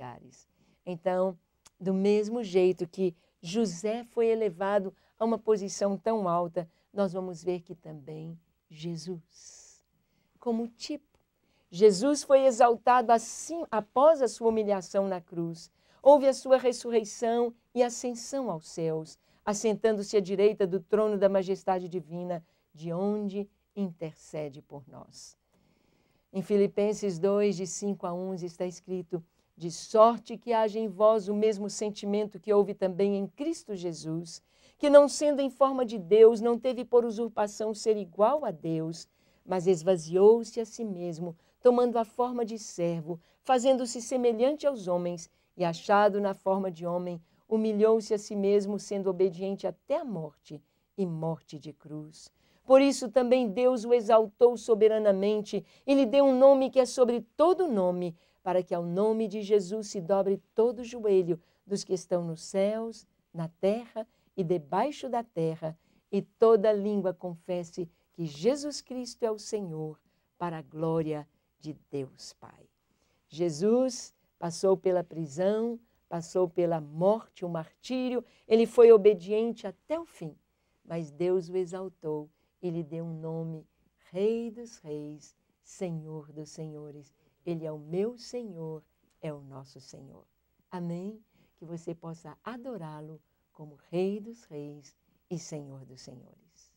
lugares. Então, do mesmo jeito que José foi elevado a uma posição tão alta, nós vamos ver que também Jesus, como tipo, Jesus foi exaltado assim após a sua humilhação na cruz. Houve a sua ressurreição e ascensão aos céus, assentando-se à direita do trono da majestade divina, de onde intercede por nós. Em Filipenses 2, de 5 a 11, está escrito: de sorte que haja em vós o mesmo sentimento que houve também em Cristo Jesus, que não sendo em forma de Deus, não teve por usurpação ser igual a Deus, mas esvaziou-se a si mesmo, tomando a forma de servo, fazendo-se semelhante aos homens, e achado na forma de homem, humilhou-se a si mesmo, sendo obediente até a morte e morte de cruz. Por isso também Deus o exaltou soberanamente e lhe deu um nome que é sobre todo nome, para que ao nome de Jesus se dobre todo joelho dos que estão nos céus, na terra e debaixo da terra, e toda língua confesse que Jesus Cristo é o Senhor, para a glória de Deus Pai. Jesus passou pela prisão, passou pela morte, o martírio, ele foi obediente até o fim mas Deus o exaltou e lhe deu um nome, Rei dos Reis, Senhor dos Senhores. Ele é o meu Senhor, é o nosso Senhor. Amém? Que você possa adorá-lo como Rei dos Reis e Senhor dos Senhores.